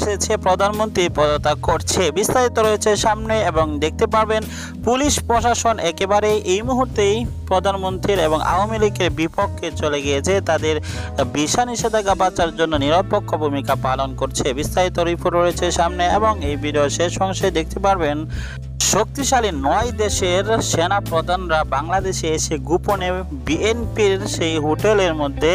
এসেছে প্রধানমন্ত্রী পদত্যাগ করছে বিস্তারিত রয়েছে সামনে এবং দেখতে পারবেন পুলিশ প্রশাসন একেবারে এই মুহূর্তেই প্রধানমন্ত্রীর এবং আওয়ামী লীগের বিপক্ষে চলে গিয়েছে তাদের ভিসা নিষেধাজ্ঞা বাঁচার জন্য নিরপেক্ষ ভূমিকা পালন করছে বিস্তারিত রিপোর্ট রয়েছে সামনে এবং এই ভিডিও শেষ অংশে দেখতে পারবেন শক্তিশালী নয় দেশের সেনা প্রধানরা বাংলাদেশে এসে গোপনে বিএনপির সেই হোটেলের মধ্যে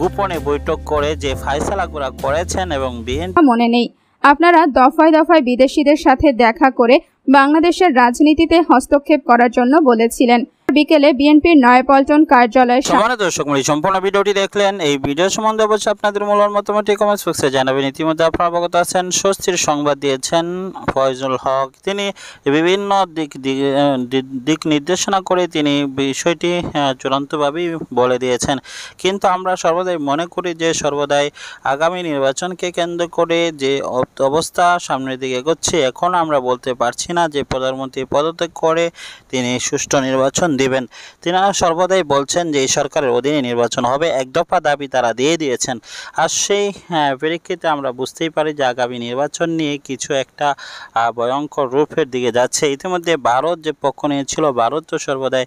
গোপনে বৈঠক করে যে ফায়সালাগুলা করেছেন এবং বিএনপি মনে নেই আপনারা দফায় দফায় বিদেশিদের সাথে দেখা করে বাংলাদেশের রাজনীতিতে হস্তক্ষেপ করার জন্য বলেছিলেন বিকেলে বিএনপির নয়াপল্টন কার্যালয়ে সমানে দর্শক মন্ডলী সম্পূর্ণ ভিডিওটি দেখলেন এই ভিডিও সম্বন্ধে অবশ্যই আপনাদের মূল্য মতামতটি কমেন্ট বক্সে জানাবেন ইতিমধ্যে আপনারা অবগত আছেন স্বস্তির সংবাদ দিয়েছেন ফয়জুল হক তিনি বিভিন্ন দিক দিক নির্দেশনা করে তিনি বিষয়টি চূড়ান্তভাবেই বলে দিয়েছেন কিন্তু আমরা সর্বদাই মনে করি যে সর্বদাই আগামী নির্বাচনকে কেন্দ্র করে যে অবস্থা সামনের দিকে এগোচ্ছে এখন আমরা বলতে পারছি না যে প্রধানমন্ত্রী পদত্যাগ করে তিনি সুষ্ঠু নির্বাচন দেবেন তিনারা সর্বদাই বলছেন যে এই সরকারের অধীনে নির্বাচন হবে এক দফা দাবি তারা দিয়ে দিয়েছেন আর সেই হ্যাঁ, প্রেক্ষিতে আমরা বুঝতেই পারি যে আগামী নির্বাচন নিয়ে কিছু একটা ভয়ঙ্কর রূপের দিকে যাচ্ছে ইতিমধ্যে ভারত যে পক্ষ নিয়েছিল ভারত তো সর্বদাই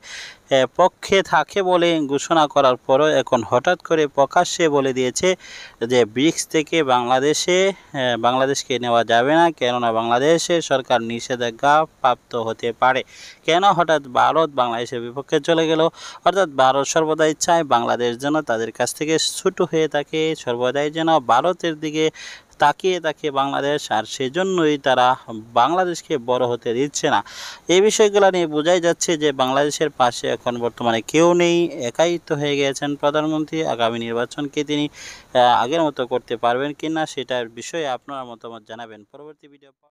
পক্ষে থাকে বলে ঘোষণা করার পরও এখন হঠাৎ করে প্রকাশ্যে বলে দিয়েছে যে ব্রিক্স থেকে বাংলাদেশে বাংলাদেশকে নেওয়া যাবে না কেননা বাংলাদেশে সরকার নিষেধাজ্ঞা প্রাপ্ত হতে পারে কেন হঠাৎ ভারত বাংলাদেশের বিপক্ষে চলে গেল অর্থাৎ ভারত সর্বদাই চায় বাংলাদেশ যেন তাদের কাছ থেকে ছুটো হয়ে থাকে সর্বদাই যেন ভারতের দিকে তাকিয়ে তাকিয়ে বাংলাদেশ আর সেজন্যই তারা বাংলাদেশকে বড় হতে দিচ্ছে না এই বিষয়গুলো নিয়ে বোঝাই যাচ্ছে যে বাংলাদেশের পাশে এখন বর্তমানে কেউ নেই একায়িত্ব হয়ে গিয়েছেন প্রধানমন্ত্রী আগামী নির্বাচনকে তিনি আগের মতো করতে পারবেন কি না সেটার বিষয়ে আপনার মতামত জানাবেন পরবর্তী ভিডিও